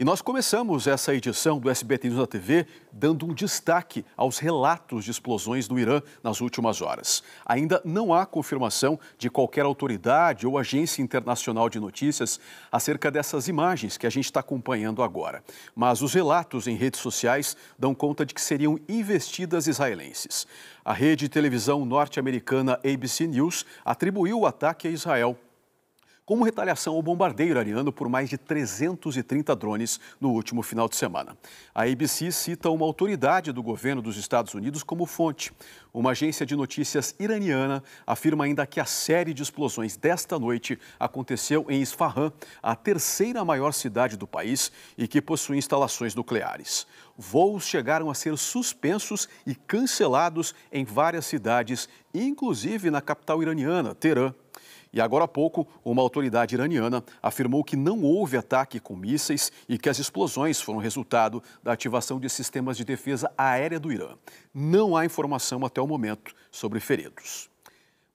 E nós começamos essa edição do SBT News da TV dando um destaque aos relatos de explosões no Irã nas últimas horas. Ainda não há confirmação de qualquer autoridade ou agência internacional de notícias acerca dessas imagens que a gente está acompanhando agora. Mas os relatos em redes sociais dão conta de que seriam investidas israelenses. A rede de televisão norte-americana ABC News atribuiu o ataque a Israel como retaliação ao bombardeio ariano por mais de 330 drones no último final de semana. A ABC cita uma autoridade do governo dos Estados Unidos como fonte. Uma agência de notícias iraniana afirma ainda que a série de explosões desta noite aconteceu em Isfahan, a terceira maior cidade do país e que possui instalações nucleares. Voos chegaram a ser suspensos e cancelados em várias cidades, inclusive na capital iraniana, Teherã. E agora há pouco, uma autoridade iraniana afirmou que não houve ataque com mísseis e que as explosões foram resultado da ativação de sistemas de defesa aérea do Irã. Não há informação até o momento sobre feridos.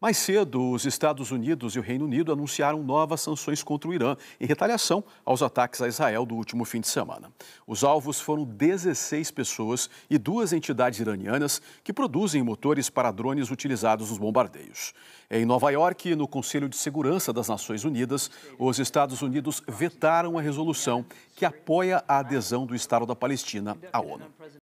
Mais cedo, os Estados Unidos e o Reino Unido anunciaram novas sanções contra o Irã em retaliação aos ataques a Israel do último fim de semana. Os alvos foram 16 pessoas e duas entidades iranianas que produzem motores para drones utilizados nos bombardeios. Em Nova York, no Conselho de Segurança das Nações Unidas, os Estados Unidos vetaram a resolução que apoia a adesão do Estado da Palestina à ONU.